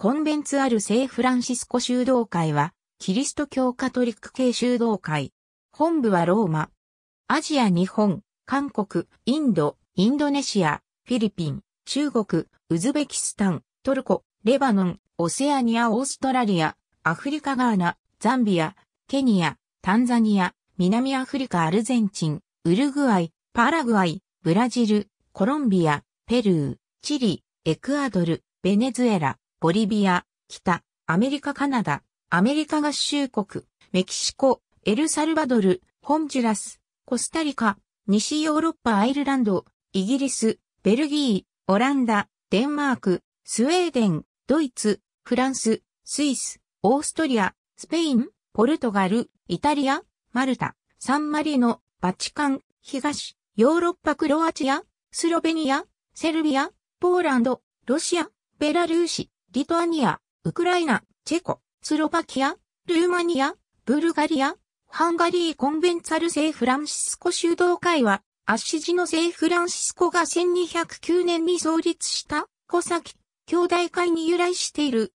コンベンツある聖フランシスコ修道会は、キリスト教カトリック系修道会。本部はローマ。アジア日本、韓国、インド、インドネシア、フィリピン、中国、ウズベキスタン、トルコ、レバノン、オセアニア、オーストラリア、アフリカガーナ、ザンビア、ケニア、タンザニア、南アフリカ、アルゼンチン、ウルグアイ、パラグアイ、ブラジル、コロンビア、ペルー、チリ、エクアドル、ベネズエラ。ボリビア、北、アメリカカナダ、アメリカ合衆国、メキシコ、エルサルバドル、ホンジュラス、コスタリカ、西ヨーロッパアイルランド、イギリス、ベルギー、オランダ、デンマーク、スウェーデン、ドイツ、フランス、スイス、オーストリア、スペイン、ポルトガル、イタリア、マルタ、サンマリノ、バチカン、東、ヨーロッパクロアチア、スロベニア、セルビア、ポーランド、ロシア、ベラルーシ、リトアニア、ウクライナ、チェコ、スロバキア、ルーマニア、ブルガリア、ハンガリーコンベンツァル聖フランシスコ修道会は、アッシジの聖フランシスコが1209年に創立した小崎、兄弟会に由来している。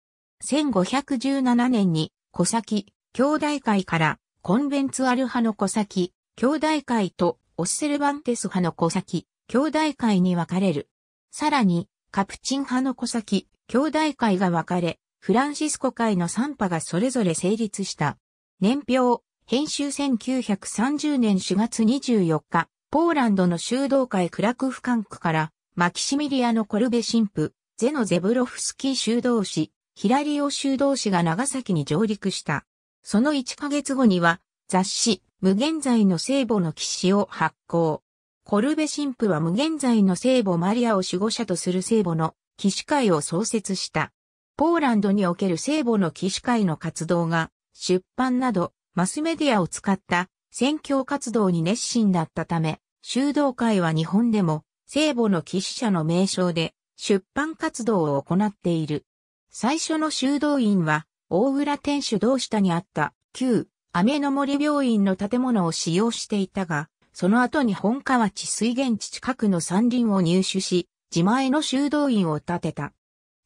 1517年に小崎、兄弟会からコンベンツアル派の小崎、兄弟会とオスセルバンテス派の小崎、兄弟会に分かれる。さらにカプチン派の小崎、兄弟会が分かれ、フランシスコ会の三派がそれぞれ成立した。年表、編集1930年4月24日、ポーランドの修道会クラクフカンクから、マキシミリアのコルベ神父、ゼノゼブロフスキー修道士、ヒラリオ修道士が長崎に上陸した。その1ヶ月後には、雑誌、無限在の聖母の騎士を発行。コルベ神父は無限在の聖母マリアを守護者とする聖母の騎士会を創設した。ポーランドにおける聖母の騎士会の活動が、出版など、マスメディアを使った、宣教活動に熱心だったため、修道会は日本でも、聖母の騎士者の名称で、出版活動を行っている。最初の修道院は、大浦天主堂下にあった、旧、雨の森病院の建物を使用していたが、その後に本河内水源地近くの山林を入手し、自前の修道院を建てた。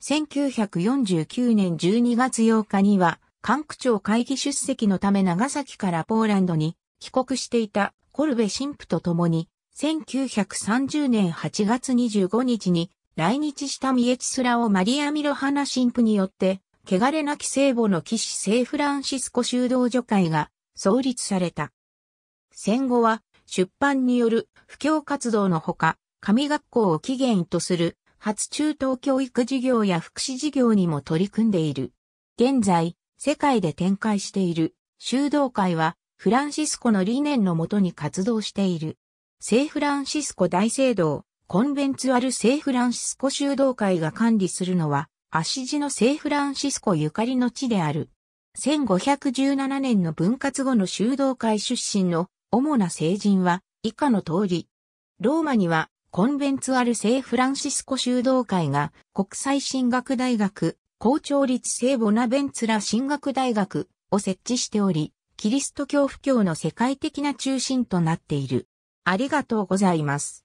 1949年12月8日には、官区長会議出席のため長崎からポーランドに帰国していたコルベ神父と共に、1930年8月25日に来日したミエチスラオ・マリア・ミロハナ神父によって、汚れなき聖母の騎士聖フランシスコ修道女会が創立された。戦後は出版による布教活動のほか、神学校を起源とする初中等教育事業や福祉事業にも取り組んでいる。現在、世界で展開している修道会はフランシスコの理念のもとに活動している。聖フランシスコ大聖堂、コンベンツアル聖フランシスコ修道会が管理するのは、足地の聖フランシスコゆかりの地である。1517年の分割後の修道会出身の主な聖人は以下の通り。ローマにはコンベンツアル聖フランシスコ修道会が国際進学大学、校長立聖ボナベンツラ進学大学を設置しており、キリスト教布教の世界的な中心となっている。ありがとうございます。